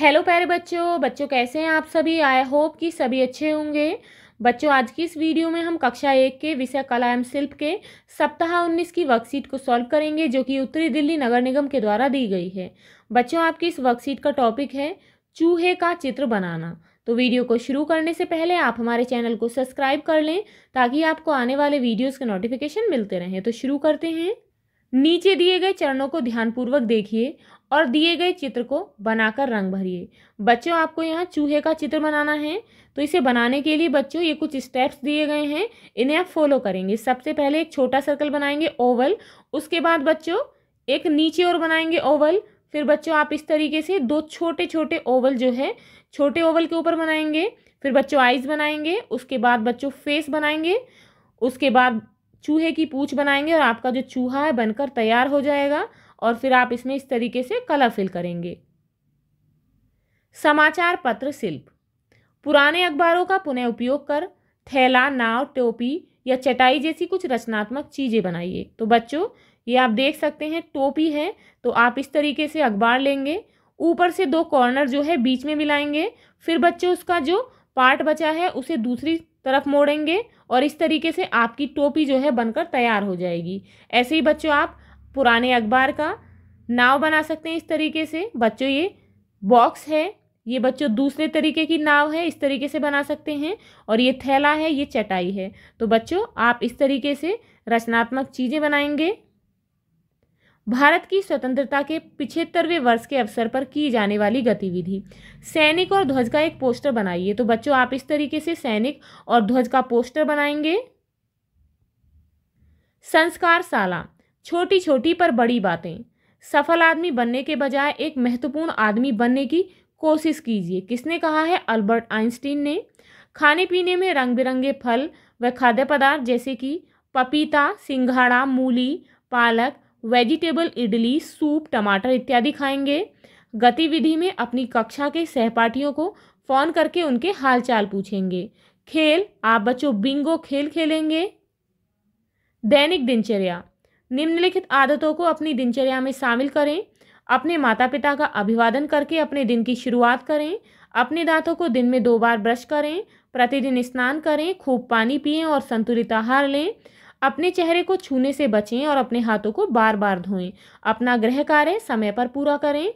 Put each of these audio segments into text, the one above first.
hello प्यारे बच्चों बच्चों कैसे हैं आप सभी आई होप कि सभी अच्छे होंगे बच्चों आज की इस वीडियो में हम कक्षा एक के विषय कला एवं शिल्प के सप्ताह उन्नीस की वर्कशीट को सॉल्व करेंगे जो कि उत्तरी दिल्ली नगर निगम के द्वारा दी गई है बच्चों आपकी इस वर्कशीट का टॉपिक है चूहे का चित्र बनाना तो वीडियो को शुरू करने से पहले आप हमारे चैनल को सब्सक्राइब कर लें ताकि आपको आने वाले वीडियोज़ के नोटिफिकेशन मिलते रहें तो शुरू करते हैं नीचे दिए गए चरणों को ध्यानपूर्वक देखिए और दिए गए चित्र को बनाकर रंग भरिए बच्चों आपको यहाँ चूहे का चित्र बनाना है तो इसे बनाने के लिए बच्चों ये कुछ स्टेप्स दिए गए हैं इन्हें आप फॉलो करेंगे सबसे पहले एक छोटा सर्कल बनाएंगे ओवल उसके बाद बच्चों एक नीचे और बनाएंगे ओवल फिर बच्चों आप इस तरीके से दो छोटे छोटे ओवल जो है छोटे ओवल के ऊपर बनाएंगे फिर बच्चों आइज बनाएंगे उसके बाद बच्चों फेस बनाएंगे उसके बाद चूहे की पूछ बनाएंगे और आपका जो चूहा है बनकर तैयार हो जाएगा और फिर आप इसमें इस तरीके से कला फिल करेंगे समाचार पत्र शिल्प पुराने अखबारों का पुनः उपयोग कर थैला नाव टोपी या चटाई जैसी कुछ रचनात्मक चीज़ें बनाइए तो बच्चों ये आप देख सकते हैं टोपी है तो आप इस तरीके से अखबार लेंगे ऊपर से दो कॉर्नर जो है बीच में मिलाएंगे फिर बच्चों उसका जो पार्ट बचा है उसे दूसरी तरफ मोड़ेंगे और इस तरीके से आपकी टोपी जो है बनकर तैयार हो जाएगी ऐसे ही बच्चों आप पुराने अखबार का नाव बना सकते हैं इस तरीके से बच्चों ये बॉक्स है ये बच्चों दूसरे तरीके की नाव है इस तरीके से बना सकते हैं और ये थैला है ये चटाई है तो बच्चों आप इस तरीके से रचनात्मक चीज़ें बनाएंगे भारत की स्वतंत्रता के पिछहत्तरवें वर्ष के अवसर पर की जाने वाली गतिविधि सैनिक और ध्वज का एक पोस्टर बनाइए तो बच्चों आप इस तरीके से सैनिक और ध्वज का पोस्टर बनाएंगे संस्कार साला छोटी छोटी पर बड़ी बातें सफल आदमी बनने के बजाय एक महत्वपूर्ण आदमी बनने की कोशिश कीजिए किसने कहा है अल्बर्ट आइंस्टीन ने खाने पीने में रंग बिरंगे फल व खाद्य पदार्थ जैसे कि पपीता सिंघाड़ा मूली पालक वेजिटेबल इडली सूप टमाटर इत्यादि खाएंगे गतिविधि में अपनी कक्षा के सहपाठियों को फ़ोन करके उनके हालचाल पूछेंगे खेल आप बच्चों बिंगो खेल खेलेंगे दैनिक दिनचर्या निम्नलिखित आदतों को अपनी दिनचर्या में शामिल करें अपने माता पिता का अभिवादन करके अपने दिन की शुरुआत करें अपने दांतों को दिन में दो बार ब्रश करें प्रतिदिन स्नान करें खूब पानी पिएं और संतुलित आहार लें अपने चेहरे को छूने से बचें और अपने हाथों को बार बार धोएं अपना गृह कार्य समय पर पूरा करें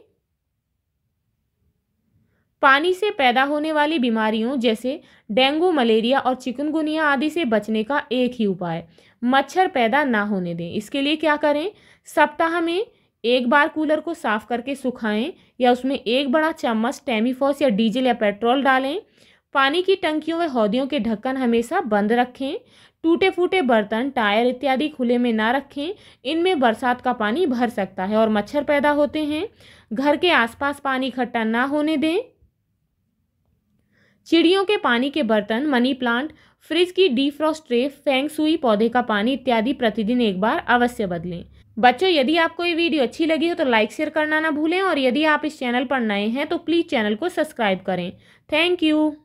पानी से पैदा होने वाली बीमारियों जैसे डेंगू मलेरिया और चिकनगुनिया आदि से बचने का एक ही उपाय मच्छर पैदा ना होने दें इसके लिए क्या करें सप्ताह में एक बार कूलर को साफ करके सुखाएं या उसमें एक बड़ा चम्मच टेमीफॉस या डीजल या पेट्रोल डालें पानी की टंकियों व हौदियों के ढक्कन हमेशा बंद रखें टूटे फूटे बर्तन टायर इत्यादि खुले में ना रखें इनमें बरसात का पानी भर सकता है और मच्छर पैदा होते हैं घर के आसपास पानी इकट्ठा ना होने दें चिड़ियों के पानी के बर्तन मनी प्लांट फ्रिज की डीफ्रॉस्ट ट्रे सुई पौधे का पानी इत्यादि प्रतिदिन एक बार अवश्य बदलें बच्चों यदि आपको ये वीडियो अच्छी लगी हो तो लाइक शेयर करना ना भूलें और यदि आप इस चैनल पर नए हैं तो प्लीज़ चैनल को सब्सक्राइब करें थैंक यू